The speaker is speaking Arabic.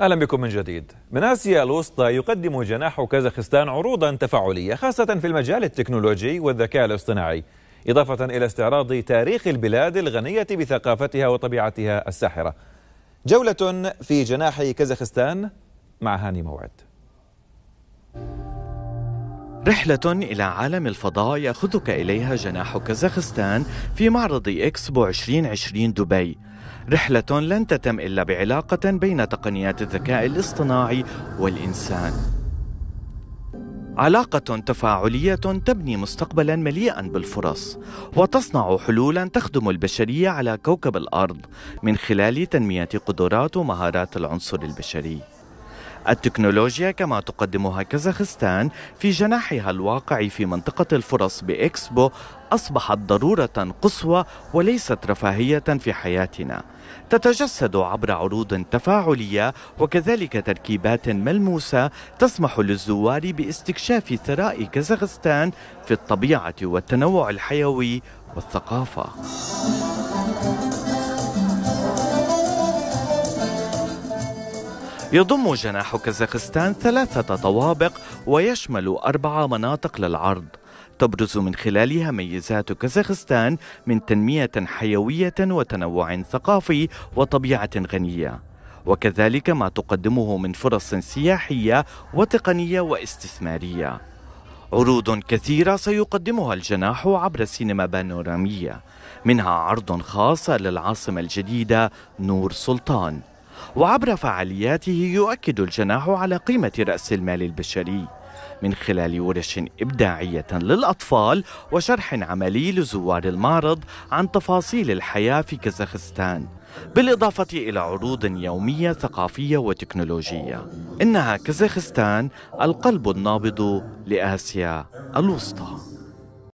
أهلا بكم من جديد من آسيا الوسطى يقدم جناح كازاخستان عروضا تفاعلية خاصة في المجال التكنولوجي والذكاء الاصطناعي إضافة إلى استعراض تاريخ البلاد الغنية بثقافتها وطبيعتها الساحرة جولة في جناح كازاخستان مع هاني موعد رحلة إلى عالم الفضاء يأخذك إليها جناح كازاخستان في معرض إكسبو 2020 دبي رحلة لن تتم إلا بعلاقة بين تقنيات الذكاء الاصطناعي والإنسان. علاقة تفاعلية تبني مستقبلا مليئا بالفرص وتصنع حلولا تخدم البشرية على كوكب الأرض من خلال تنمية قدرات ومهارات العنصر البشري. التكنولوجيا كما تقدمها كازاخستان في جناحها الواقع في منطقة الفرص بإكسبو أصبحت ضرورة قصوى وليست رفاهية في حياتنا تتجسد عبر عروض تفاعلية وكذلك تركيبات ملموسة تسمح للزوار باستكشاف ثراء كازاخستان في الطبيعة والتنوع الحيوي والثقافة يضم جناح كازاخستان ثلاثة طوابق ويشمل أربع مناطق للعرض تبرز من خلالها ميزات كازاخستان من تنمية حيوية وتنوع ثقافي وطبيعة غنية وكذلك ما تقدمه من فرص سياحية وتقنية واستثمارية عروض كثيرة سيقدمها الجناح عبر سينما بانورامية منها عرض خاص للعاصمة الجديدة نور سلطان وعبر فعالياته يؤكد الجناح على قيمة رأس المال البشري من خلال ورش إبداعية للأطفال وشرح عملي لزوار المعرض عن تفاصيل الحياة في كازاخستان بالإضافة إلى عروض يومية ثقافية وتكنولوجية إنها كازاخستان القلب النابض لآسيا الوسطى